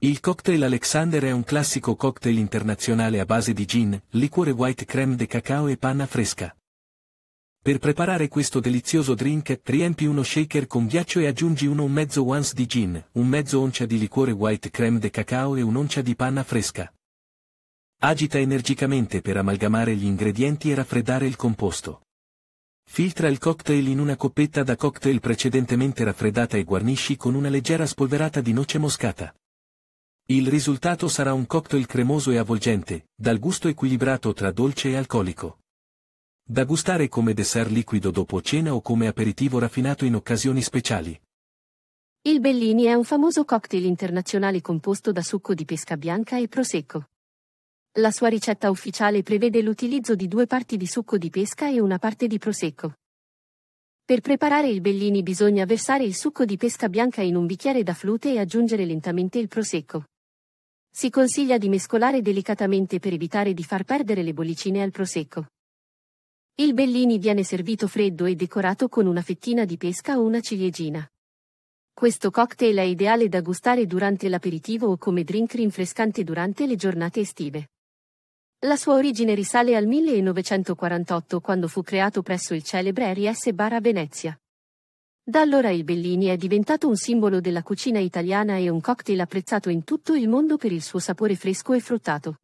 Il cocktail Alexander è un classico cocktail internazionale a base di gin, liquore white creme de cacao e panna fresca. Per preparare questo delizioso drink, riempi uno shaker con ghiaccio e aggiungi uno un mezzo once di gin, un mezzo oncia di liquore white creme de cacao e un'oncia di panna fresca. Agita energicamente per amalgamare gli ingredienti e raffreddare il composto. Filtra il cocktail in una coppetta da cocktail precedentemente raffreddata e guarnisci con una leggera spolverata di noce moscata. Il risultato sarà un cocktail cremoso e avvolgente, dal gusto equilibrato tra dolce e alcolico. Da gustare come dessert liquido dopo cena o come aperitivo raffinato in occasioni speciali. Il Bellini è un famoso cocktail internazionale composto da succo di pesca bianca e prosecco. La sua ricetta ufficiale prevede l'utilizzo di due parti di succo di pesca e una parte di prosecco. Per preparare il Bellini bisogna versare il succo di pesca bianca in un bicchiere da flute e aggiungere lentamente il prosecco. Si consiglia di mescolare delicatamente per evitare di far perdere le bollicine al prosecco. Il bellini viene servito freddo e decorato con una fettina di pesca o una ciliegina. Questo cocktail è ideale da gustare durante l'aperitivo o come drink rinfrescante durante le giornate estive. La sua origine risale al 1948 quando fu creato presso il celebre R.S. Bar a Venezia. Da allora il Bellini è diventato un simbolo della cucina italiana e un cocktail apprezzato in tutto il mondo per il suo sapore fresco e fruttato.